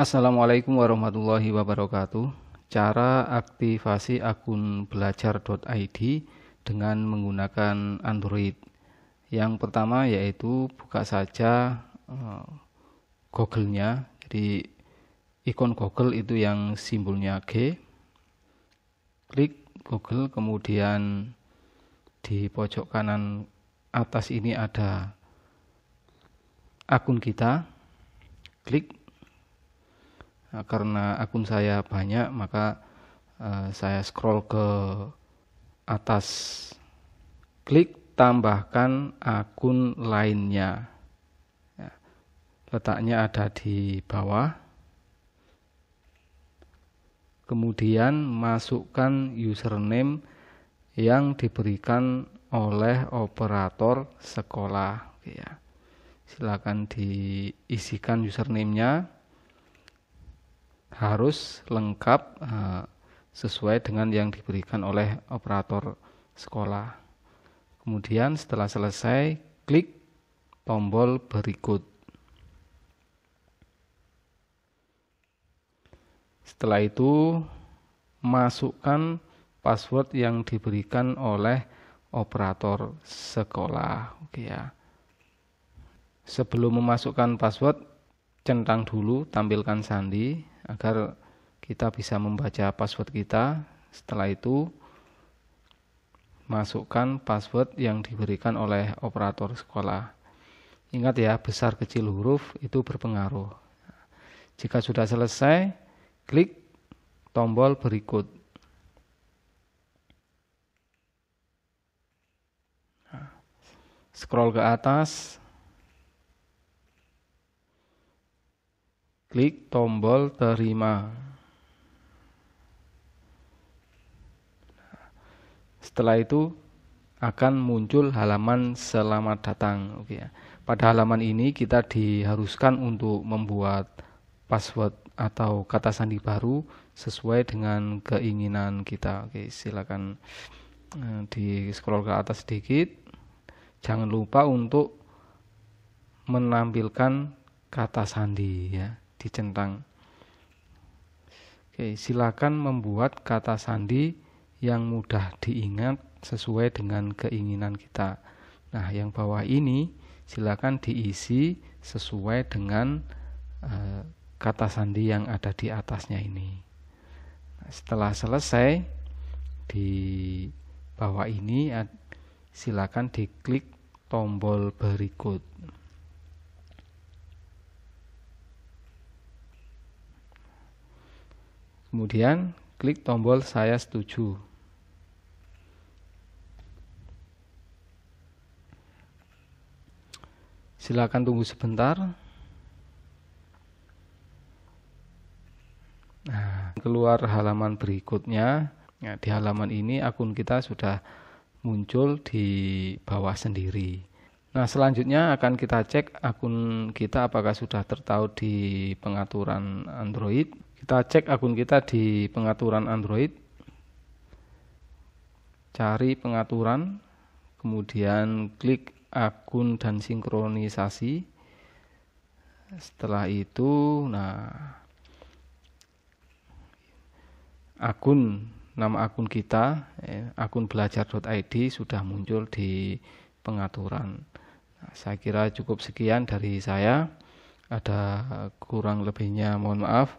Assalamualaikum warahmatullahi wabarakatuh. Cara aktivasi akun belajar.id dengan menggunakan Android. Yang pertama yaitu buka saja uh, Google-nya. Jadi ikon Google itu yang simbolnya G. Klik Google kemudian di pojok kanan atas ini ada akun kita. Klik Eh, karena akun saya banyak maka uh, saya scroll ke atas klik tambahkan akun lainnya ya, letaknya ada di bawah kemudian masukkan username yang diberikan oleh operator sekolah ya silakan diisikan username-nya harus lengkap uh, sesuai dengan yang diberikan oleh operator sekolah. Kemudian setelah selesai, klik tombol berikut. Setelah itu, masukkan password yang diberikan oleh operator sekolah. Oke ya. Sebelum memasukkan password, centang dulu, tampilkan sandi, agar kita bisa membaca password kita. Setelah itu masukkan password yang diberikan oleh operator sekolah. Ingat ya, besar kecil huruf itu berpengaruh. Jika sudah selesai, klik tombol berikut. Nah, scroll ke atas, klik tombol terima. Setelah itu akan muncul halaman selamat datang. Oke ya. Pada halaman ini kita diharuskan untuk membuat password atau kata sandi baru sesuai dengan keinginan kita. Oke, silakan eh, di scroll ke atas sedikit. Jangan lupa untuk menampilkan kata sandi ya dicentang. Oke, silakan membuat kata sandi yang mudah diingat sesuai dengan keinginan kita. Nah, yang bawah ini silakan diisi sesuai dengan e, kata sandi yang ada di atasnya ini. Nah, setelah selesai di bawah ini silakan diklik tombol berikut. Kemudian klik tombol saya setuju. Silakan tunggu sebentar. Nah, keluar halaman berikutnya. nah, di halaman ini akun kita sudah muncul di bawah sendiri. Nah, selanjutnya akan kita cek akun kita apakah sudah tertaut di pengaturan Android. Kita cek akun kita di pengaturan Android. Cari pengaturan, kemudian klik akun dan sinkronisasi. Setelah itu, nah akun nama akun kita, eh, akun belajar.id sudah muncul di pengaturan. Nah, saya kira cukup sekian dari saya. Ada kurang lebihnya mohon maaf.